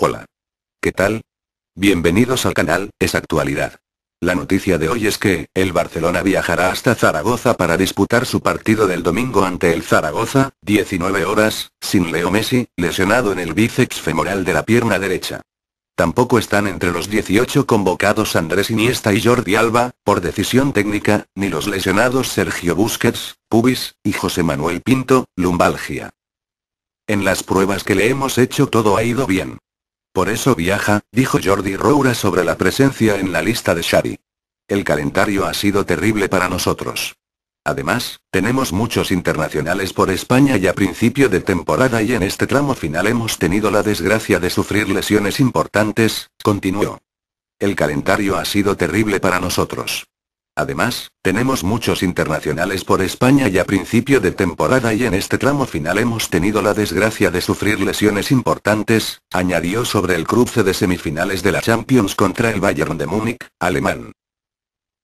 Hola. ¿Qué tal? Bienvenidos al canal, es actualidad. La noticia de hoy es que, el Barcelona viajará hasta Zaragoza para disputar su partido del domingo ante el Zaragoza, 19 horas, sin Leo Messi, lesionado en el bíceps femoral de la pierna derecha. Tampoco están entre los 18 convocados Andrés Iniesta y Jordi Alba, por decisión técnica, ni los lesionados Sergio Busquets, Pubis, y José Manuel Pinto, lumbalgia. En las pruebas que le hemos hecho todo ha ido bien. Por eso viaja, dijo Jordi Roura sobre la presencia en la lista de Xavi. El calendario ha sido terrible para nosotros. Además, tenemos muchos internacionales por España y a principio de temporada y en este tramo final hemos tenido la desgracia de sufrir lesiones importantes, continuó. El calendario ha sido terrible para nosotros. Además, tenemos muchos internacionales por España y a principio de temporada y en este tramo final hemos tenido la desgracia de sufrir lesiones importantes, añadió sobre el cruce de semifinales de la Champions contra el Bayern de Múnich, alemán.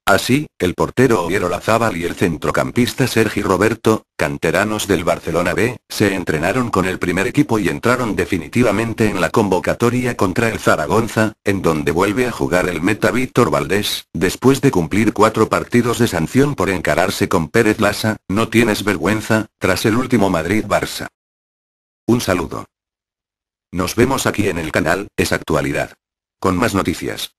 Así, el portero Oviero Lazábal y el centrocampista Sergi Roberto, canteranos del Barcelona B, se entrenaron con el primer equipo y entraron definitivamente en la convocatoria contra el Zaragoza, en donde vuelve a jugar el meta Víctor Valdés, después de cumplir cuatro partidos de sanción por encararse con Pérez Lasa, no tienes vergüenza, tras el último Madrid-Barça. Un saludo. Nos vemos aquí en el canal, es actualidad. Con más noticias.